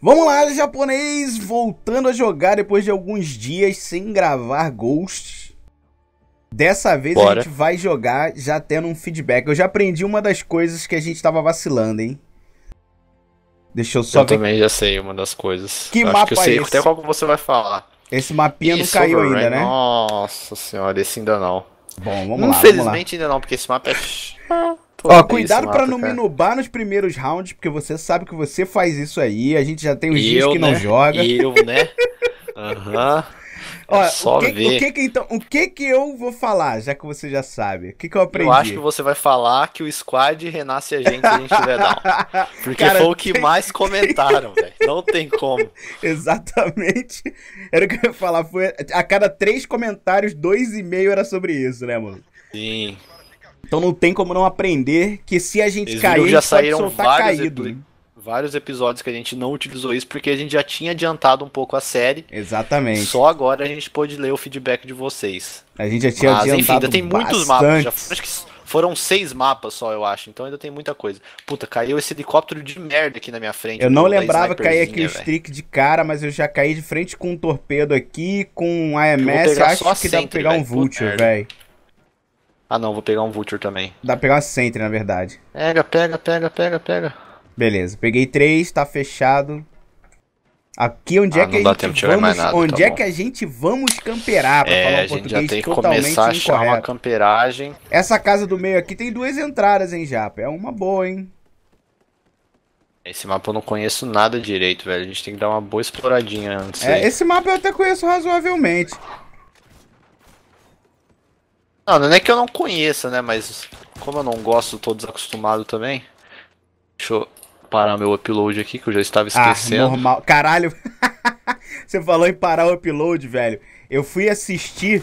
Vamos lá, japonês, voltando a jogar depois de alguns dias sem gravar Ghost. Dessa vez Bora. a gente vai jogar já tendo um feedback. Eu já aprendi uma das coisas que a gente tava vacilando, hein? Deixa eu só eu ver. Eu também já sei uma das coisas. Que eu mapa acho que eu sei é esse? até qual você vai falar. Esse mapinha Isso, não caiu ainda, né? Nossa senhora, esse ainda não. Bom, vamos Infelizmente lá. Infelizmente ainda não, porque esse mapa é. Ó, cuidado para não me nubar nos primeiros rounds, porque você sabe que você faz isso aí. A gente já tem os dias que né? não joga. Eu, né? Aham. Uhum. é só o que, ver. O que, que, então, o que que eu vou falar, já que você já sabe? O que que eu aprendi? Eu acho que você vai falar que o squad renasce a gente se a gente tiver down. Porque Cara, foi o que tem... mais comentaram, velho. Não tem como. Exatamente. Era o que eu ia falar. Foi a cada três comentários, dois e meio era sobre isso, né, mano? Sim. Então não tem como não aprender que se a gente Eles cair, já saíram vários, caído. Epi né? vários episódios que a gente não utilizou isso porque a gente já tinha adiantado um pouco a série. Exatamente. Só agora a gente pôde ler o feedback de vocês. A gente já tinha Mas, adiantado enfim, ainda tem bastante. muitos mapas. Já, acho que foram seis mapas só, eu acho. Então ainda tem muita coisa. Puta, caiu esse helicóptero de merda aqui na minha frente. Eu não lembrava cair aqui o streak de cara, mas eu já caí de frente com um torpedo aqui, com um AMS. Acho que dá pra pegar véio. um Vulture, velho. Ah não, vou pegar um Vulture também. Dá pra pegar uma Sentry, na verdade. Pega, pega, pega, pega, pega. Beleza, peguei três, tá fechado. Aqui é onde ah, é que a gente vamos, nada, onde tá é bom. que a gente vamos camperar para é, falar um a gente português já tem que começar a achar incorreto. uma camperagem. Essa casa do meio aqui tem duas entradas, hein, Japa? É uma boa, hein? Esse mapa eu não conheço nada direito, velho. A gente tem que dar uma boa exploradinha antes. É, esse mapa eu até conheço razoavelmente. Não, não é que eu não conheça, né? Mas como eu não gosto, tô desacostumado também. Deixa eu parar meu upload aqui, que eu já estava ah, esquecendo. Ah, normal. Caralho. Você falou em parar o upload, velho. Eu fui assistir.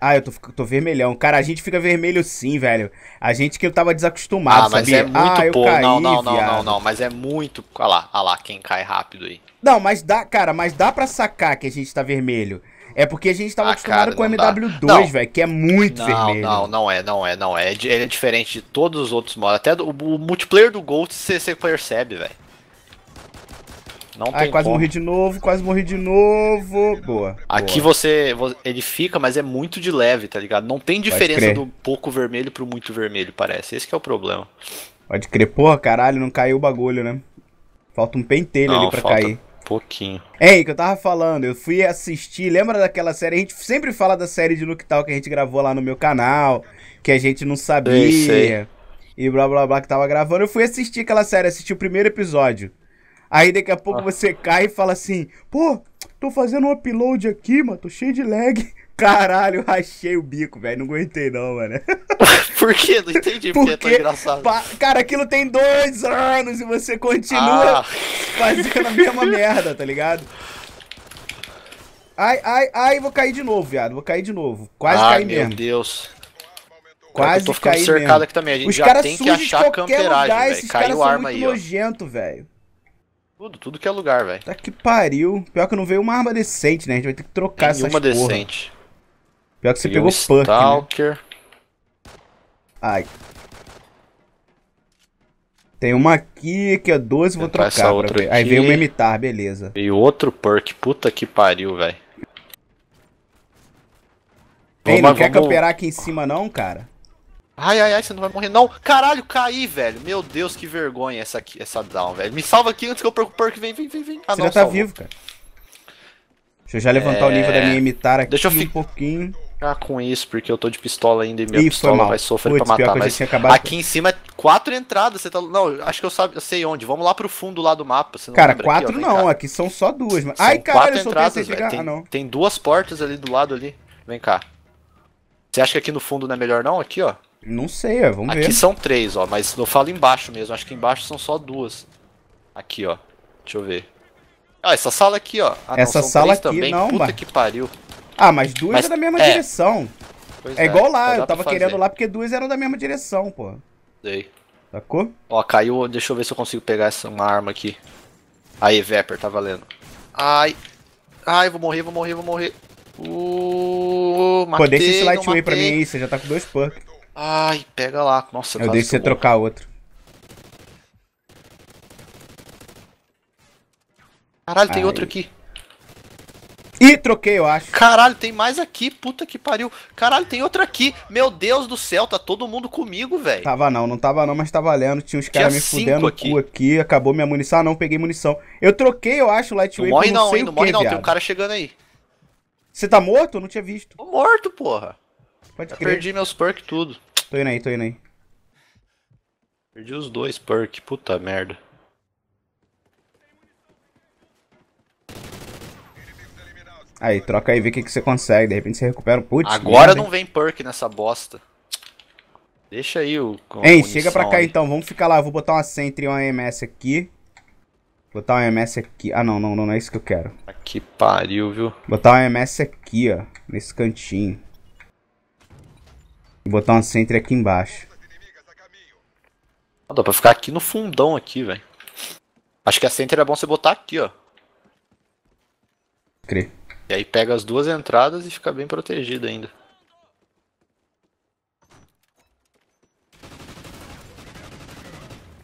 Ah, eu tô, tô vermelhão. Cara, a gente fica vermelho sim, velho. A gente que eu tava desacostumado, ah, mas sabia? É muito ah, pouco. Caí, não, não, não, não, não, mas é muito. Olha lá, olha lá, quem cai rápido aí. Não, mas dá, cara, mas dá pra sacar que a gente tá vermelho. É porque a gente tava ah, acostumado cara, com o MW2, velho, que é muito não, vermelho. Não, não é, não é, não é. é ele é diferente de todos os outros modos. Até do, o multiplayer do Gold você percebe, velho. Não Ai, quase como. morri de novo, quase morri de novo. Boa. Aqui boa. Você, Ele fica, mas é muito de leve, tá ligado? Não tem diferença do pouco vermelho pro muito vermelho, parece. Esse é o problema. Pode crer, porra, caralho, não caiu o bagulho, né? Falta um pentelho não, ali pra falta... cair pouquinho. É, que eu tava falando, eu fui assistir, lembra daquela série? A gente sempre fala da série de Look Tal que a gente gravou lá no meu canal, que a gente não sabia. E blá blá blá que tava gravando. Eu fui assistir aquela série, assisti o primeiro episódio. Aí daqui a pouco ah. você cai e fala assim: pô, tô fazendo um upload aqui, mano, tô cheio de lag. Caralho, rachei o bico, velho. Não aguentei, não, mano. Por quê? Não entendi porque, que é tão engraçado. Pa... Cara, aquilo tem dois anos e você continua ah. fazendo a mesma merda, tá ligado? Ai, ai, ai, vou cair de novo, viado. Vou cair de novo. Quase ah, caí mesmo. Meu Deus. Quase eu tô ficando cercado mesmo. aqui também. A gente Os já tem que achar a camperagem, velho. Caiu arma aí, nojento, ó. nojento, velho. Tudo, tudo que é lugar, velho. Tá que pariu. Pior que não veio uma arma decente, né? A gente vai ter que trocar essa porra. Nenhuma decente. Pior que você é pegou um Punk. Né? Stalker. Né? Ai. Tem uma aqui que é 12, vou trocar. outra Aí veio uma Imitar, beleza. E outro perk, puta que pariu, velho. Ei, não vamos... quer camperar aqui em cima não, cara? Ai, ai, ai, você não vai morrer não. Caralho, caí, velho. Meu Deus, que vergonha essa, aqui, essa down, velho. Me salva aqui antes que eu perco o perk. Vem, vem, vem, vem. Ah, você não, já tá salvou. vivo, cara. Deixa eu já levantar é... o nível da minha imitar aqui Deixa eu fi... um pouquinho brincar com isso, porque eu tô de pistola ainda e minha Ih, pistola vai sofrer Puts, pra matar. Mas aqui em cima é quatro entradas. Você tá... Não, acho que eu, sabe, eu sei onde. Vamos lá pro fundo lá do mapa. cara, quatro aqui, ó, não. Cá. Aqui são só duas. Mas... São Ai, cara, eu entradas, véio, ah, tem, ah, tem duas portas ali do lado ali. Vem cá. Você acha que aqui no fundo não é melhor não? Aqui, ó. Não sei, é, vamos aqui ver. Aqui são três, ó. Mas eu falo embaixo mesmo. Acho que embaixo são só duas. Aqui, ó. Deixa eu ver. Ah, essa sala aqui, ó. Ah, essa não, sala aqui também. não, Puta que pariu. Ah, mas duas mas, é da mesma é. direção. Pois é, é igual lá, eu tava querendo lá porque duas eram da mesma direção, pô. Sei. Sacou? Ó, caiu. Deixa eu ver se eu consigo pegar essa, uma arma aqui. Aí, Vapor, tá valendo. Ai. Ai, vou morrer, vou morrer, vou morrer. Uh, matei, Pô, deixa esse Lightway pra mim aí, você já tá com dois perks. Ai, pega lá. Nossa, Eu deixo você trocar outro. Caralho, tem outro aqui. E troquei, eu acho. Caralho, tem mais aqui, puta que pariu. Caralho, tem outra aqui. Meu Deus do céu, tá todo mundo comigo, velho. Tava não, não tava não, mas tava lendo. Tinha uns caras me fudendo aqui. Cu aqui, acabou minha munição. Ah, não, peguei munição. Eu troquei, eu acho, Lightwave. Não morre não, não hein, não morre não, viado. tem um cara chegando aí. Você tá morto? Eu não tinha visto. Tô morto, porra. Pode crer. Perdi meus perks tudo. Tô indo aí, tô indo aí. Perdi os dois perks, puta merda. Aí, troca aí, vê o que, que você consegue. De repente você recupera o putz. Agora não vem perk nessa bosta. Deixa aí o. Hein, chega pra cá aí. então, vamos ficar lá. Eu vou botar uma Sentry e uma MS aqui. Botar uma MS aqui. Ah, não, não, não, não é isso que eu quero. Que pariu, viu? Botar uma MS aqui, ó. Nesse cantinho. E botar uma Sentry aqui embaixo. Ah, dá pra ficar aqui no fundão aqui, velho. Acho que a Sentry é bom você botar aqui, ó. Crê. E aí pega as duas entradas e fica bem protegido ainda.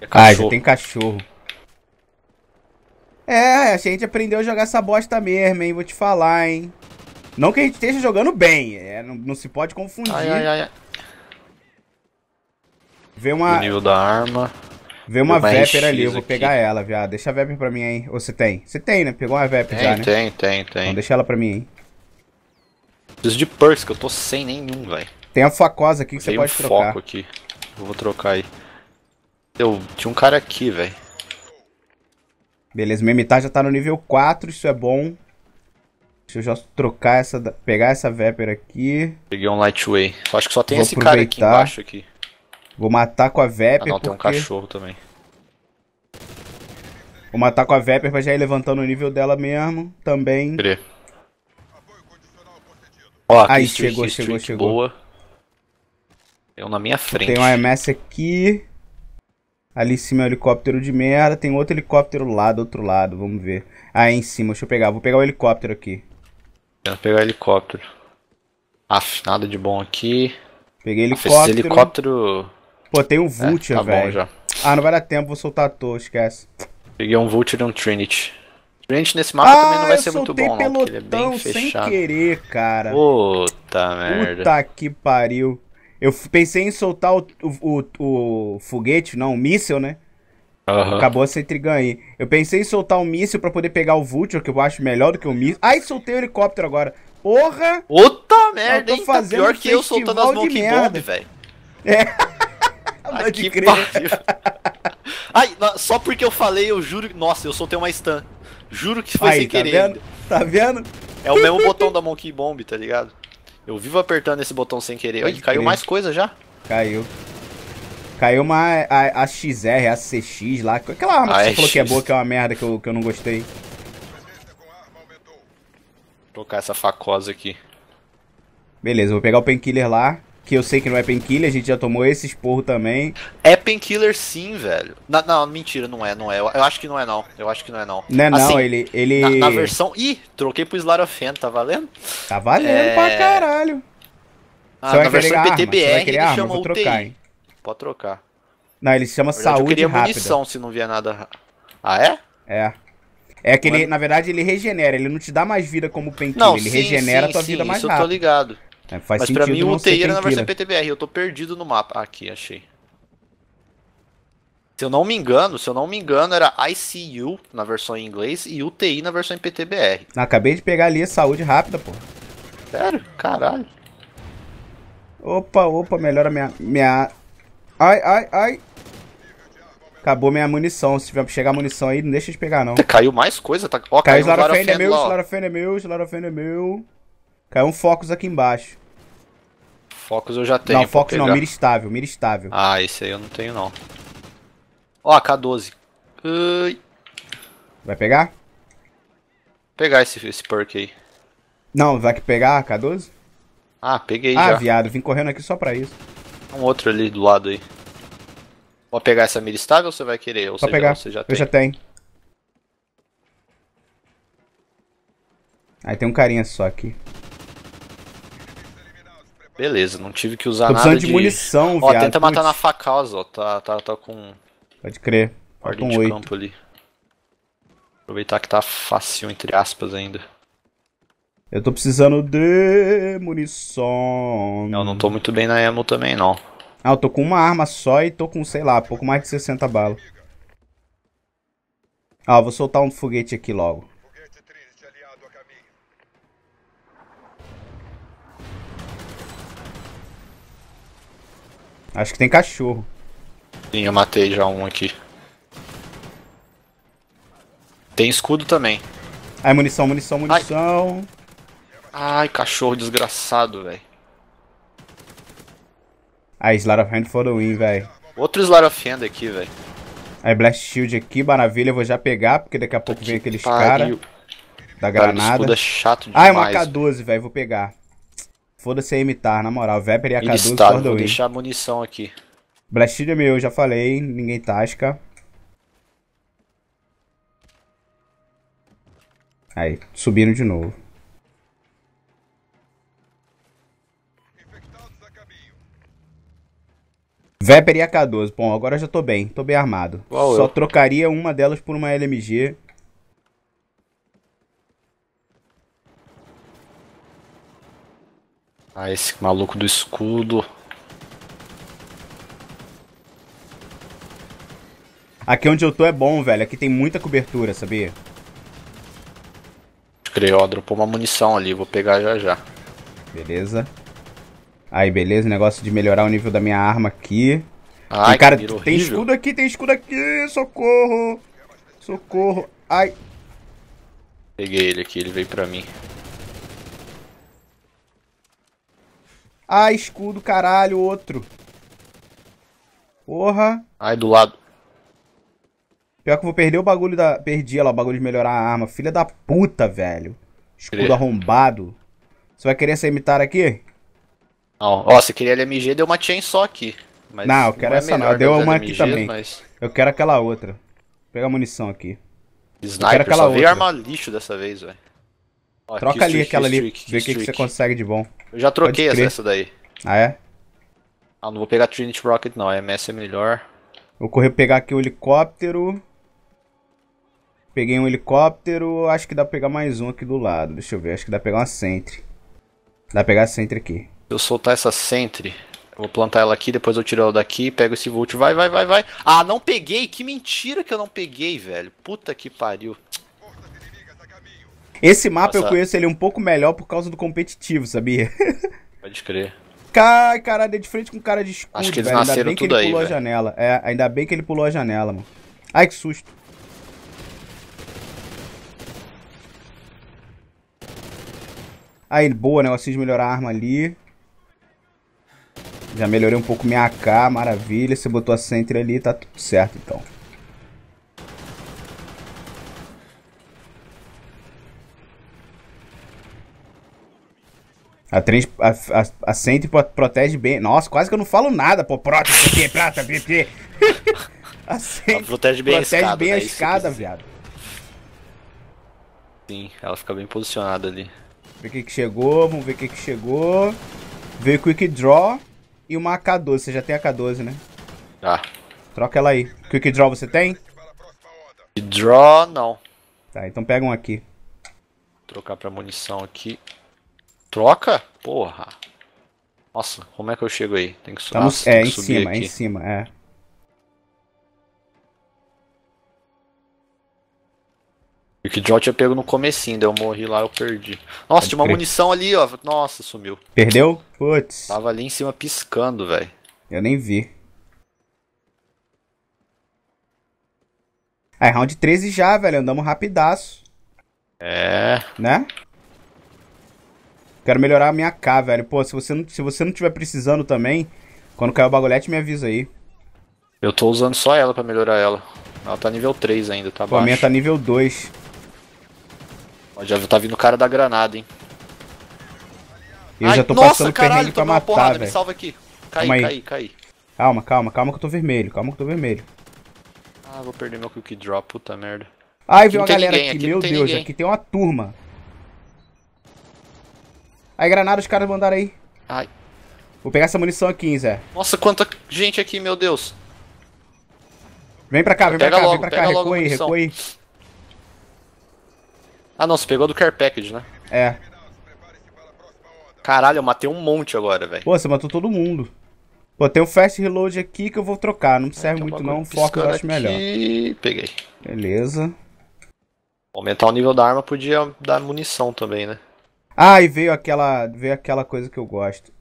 É ah, já tem cachorro. É, a gente aprendeu a jogar essa bosta mesmo, hein? Vou te falar, hein? Não que a gente esteja jogando bem, é, não, não, se pode confundir. Ai, ai, ai. Vê uma... O nível da arma. Vê uma Viper ali, eu vou aqui. pegar ela, viado. Deixa a Viper pra mim aí. Ou você tem? Você tem, né? Pegou uma Viper tem, já, né? Tem, tem, tem. Então deixa ela pra mim aí. Preciso de perks, que eu tô sem nenhum, velho. Tem a Focosa aqui que você um pode trocar. Tem foco aqui. Eu vou trocar aí. Eu tinha um cara aqui, velho. Beleza, minha imitar já tá no nível 4, isso é bom. Deixa eu já trocar essa. Pegar essa Viper aqui. Peguei um Lightway. acho que só tem vou esse cara aqui embaixo aqui. Vou matar com a Vapor. Ah, não, porque... tem um cachorro também. Vou matar com a Vapor pra já ir levantando o nível dela mesmo. Também. Peraí. Ó, Aí, street, chegou, chegou, chegou. Boa. Eu na minha frente. Tem um AMS aqui. Ali em cima é um helicóptero de merda. Tem outro helicóptero lá do outro lado. Vamos ver. Aí em cima, deixa eu pegar. Vou pegar o helicóptero aqui. Vou pegar o helicóptero. Aff, nada de bom aqui. Peguei helicóptero. Aff, esse helicóptero Pô, tem um é, Vulture, é, tá velho. Ah, não vai dar tempo, vou soltar à toa, esquece. Peguei um Vulture e um Trinity. Trinity nesse mapa ah, também não vai ser muito bom, pelotão, não, ele é bem fechado. sem querer, cara. Puta merda. Puta que pariu. Eu pensei em soltar o, o, o, o foguete, não, o míssel, né? Uhum. Acabou sem trigan aí. Eu pensei em soltar um míssil para poder pegar o Vulture, que eu acho melhor do que o um míssil. Ai, soltei o helicóptero agora. Porra! Puta merda, eu tô hein, tá fazendo tá pior um que eu soltando as Monkey Bomb, velho. É. Ah, Ai, só porque eu falei, eu juro que. Nossa, eu soltei uma stun. Juro que foi sem tá querer. Vendo? Tá vendo? É o mesmo botão da Monkey Bomb, tá ligado? Eu vivo apertando esse botão sem querer. Olha, caiu mais coisa já. Caiu. Caiu uma a, a XR, a CX lá. Aquela arma a que você falou que é boa, que é uma merda que eu, que eu não gostei. Vou trocar essa facosa aqui. Beleza, vou pegar o painkiller lá que eu sei que não é painkiller, a gente já tomou esse esporro também. É painkiller sim, velho. Na, não, mentira, não é, não é. Eu, eu, acho que não é não. Eu acho que não é não. Não é assim, não, ele... ele... Na, na, versão... Ih, troquei pro Slarofen, tá valendo? Tá valendo é... pra caralho. Ah, Você vai na versão PTBR ele arma? chama Vou UTI. Trocar, hein? Pode trocar. Não, ele se chama verdade, saúde rápida. Eu queria munição rápida. se não vier nada... Ah, é? É. É que ele, na verdade, ele regenera, ele não te dá mais vida como painkiller, ele sim, regenera sim, a tua sim, vida mais isso rápido. Eu tô ligado. É, faz Mas pra mim o UTI era é na versão PTBR, eu tô perdido no mapa. aqui, achei. Se eu não me engano, se eu não me engano, era ICU na versão em inglês e UTI na versão em PTBR. Ah, acabei de pegar ali a saúde rápida, pô. Sério? Caralho. Opa, opa, melhora minha. minha... Ai, ai, ai. Acabou minha munição. Se tiver chegar munição aí, não deixa de pegar, não. Caiu mais coisa, tá? Ó, caiu, caiu o Larofene é meu, o é meu, Larofene é meu. Caiu um Focus aqui embaixo. Focus eu já tenho. Não, Focus não, mira estável, mira estável. Ah, esse aí eu não tenho não. Ó, K12. Ui. Vai pegar? pegar esse, esse perk aí. Não, vai que pegar a K12? Ah, peguei ah, já. Ah, viado, vim correndo aqui só pra isso. Um outro ali do lado aí. Vou pegar essa mira estável ou você vai querer? Ou Vou pegar. Você já eu tem? já tenho. Aí tem um carinha só aqui. Beleza, não tive que usar Tô nada de... de munição, Ó, viado. tenta matar na faca, ó. Tá, tá, tá com... Pode crer. Tá ordem de 8. campo ali. Aproveitar que tá fácil, entre aspas, ainda. Eu tô precisando de munição. Eu não tô muito bem na emo também, não. Ah, eu tô com uma arma só e tô com, sei lá, pouco mais de 60 balas. Ah, vou soltar um foguete aqui logo. Acho que tem cachorro. Sim, eu matei já um aqui. Tem escudo também. Ai, munição, munição, munição. Ai, Ai cachorro desgraçado, velho. Ai, ah, Slide of Hand for the win, velho. Outro Slide of Hand aqui, velho. Ai, Blast Shield aqui, maravilha. Eu vou já pegar, porque daqui a pouco que vem aqueles caras. Da granada. Cara, escudo é chato demais. Ai, uma K12, velho. Vou pegar. Foda-se a imitar, na moral. Vepper e a Caduce, Vou deixar a munição aqui. Blast é meu, já falei. Ninguém tasca. Aí, subindo de novo. Vepper e AK-12. Bom, agora eu já tô bem. Tô bem armado. Qual Só eu? trocaria uma delas por uma LMG Ah, esse maluco do escudo. Aqui onde eu tô é bom, velho. Aqui tem muita cobertura, sabia? Creio, ó, dropou uma munição ali. Vou pegar já já. Beleza. Aí, beleza. Negócio de melhorar o nível da minha arma aqui. Ai, e, cara, tem escudo aqui, tem escudo aqui. Socorro. Socorro. Ai. Peguei ele aqui, ele veio pra mim. Ah, escudo, caralho, outro. Porra. Ai, do lado. Pior que eu vou perder o bagulho da... Perdi, lá, o bagulho de melhorar a arma. Filha da puta, velho. Escudo Queria. arrombado. Você vai querer essa imitar aqui? Não. Ó, você queria LMG, deu uma chain só aqui. Mas não, eu quero não é essa não. Deu uma LMG, aqui também. Mas... Eu quero aquela outra. Vou pegar a munição aqui. Sniper, eu quero aquela só outra. veio arma lixo dessa vez, velho. Troca ali aquela ali, vê o que, que você consegue de bom. Eu já troquei essa, essa daí. Ah, é? Ah, não vou pegar Trinity Rocket não, a MS é melhor. Vou correr pegar aqui o helicóptero. Peguei um helicóptero, acho que dá pra pegar mais um aqui do lado. Deixa eu ver, acho que dá pra pegar uma Sentry. Dá pra pegar a Sentry aqui. Se eu soltar essa Sentry, vou plantar ela aqui, depois eu tiro ela daqui, pego esse Vult. vai, vai, vai, vai. Ah, não peguei, que mentira que eu não peguei, velho. Puta que pariu. Esse mapa eu conheço ele um pouco melhor por causa do competitivo, sabia? Pode crer. Cai, é de frente com cara de escudo, Acho que eles velho. Ainda bem que ele aí, pulou a janela. É, ainda bem que ele pulou a janela, mano. Ai, que susto. Aí, boa, negocinho de melhorar a arma ali. Já melhorei um pouco minha AK, maravilha. Você botou a Sentry ali, tá tudo certo, então. A, trans, a, a, a Sentry protege bem. Nossa, quase que eu não falo nada, pô. Prótese, PP, prata, PP. A Sentry protege bem protege a escada, bem né? a escada viado. Sim, ela fica bem posicionada ali. Ver o que, que chegou, vamos ver o que, que chegou. Veio Quick Draw e uma AK-12. Você já tem AK-12, né? Tá. Ah. Troca ela aí. Quick Draw você tem? Draw não. Tá, então pega um aqui. Vou trocar pra munição aqui. Troca? Porra. Nossa, como é que eu chego aí? Tem que, su Estamos, ah, é, tem que subir. Cima, é, em cima, é em cima, é. O que John tinha pego no comecinho, daí eu morri lá, eu perdi. Nossa, Pode tinha uma munição ali, ó. Nossa, sumiu. Perdeu? Putz. Tava ali em cima piscando, velho. Eu nem vi. Aí, é, round 13 já, velho. Andamos rapidaço. É. Né? Quero melhorar a minha K, velho. Pô, se você não, se você não tiver precisando também, quando cair o bagulhete, me avisa aí. Eu tô usando só ela pra melhorar ela. Ela tá nível 3 ainda, tá bom? A minha tá nível 2. já tá vindo o cara da granada, hein. Eu Ai, já tô nossa, passando o perrengue pra matar, porrada, velho. Me salva aqui. Cai, calma cai. cai. Calma, calma, calma que eu tô vermelho, calma que eu tô vermelho. Ah, vou perder meu cookie drop, puta merda. Ai, veio uma galera ninguém, aqui, aqui meu Deus, ninguém. aqui tem uma turma. Aí, granada, os caras mandaram aí. Ai. Vou pegar essa munição aqui, Zé. Nossa, quanta gente aqui, meu Deus. Vem pra cá, vem pega pra cá, logo, vem pra cá. Recua aí, recua aí. Ah, não, você pegou do care package, né? É. Caralho, eu matei um monte agora, velho. Pô, você matou todo mundo. Pô, tem um fast reload aqui que eu vou trocar. Não serve muito não, foco eu acho aqui. melhor. Peguei. Beleza. Aumentar o nível da arma podia dar munição também, né? Ah, e veio aquela, veio aquela coisa que eu gosto.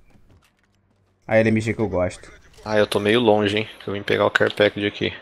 A LMG que eu gosto. Ah, eu tô meio longe, hein. Eu vim pegar o Care de aqui.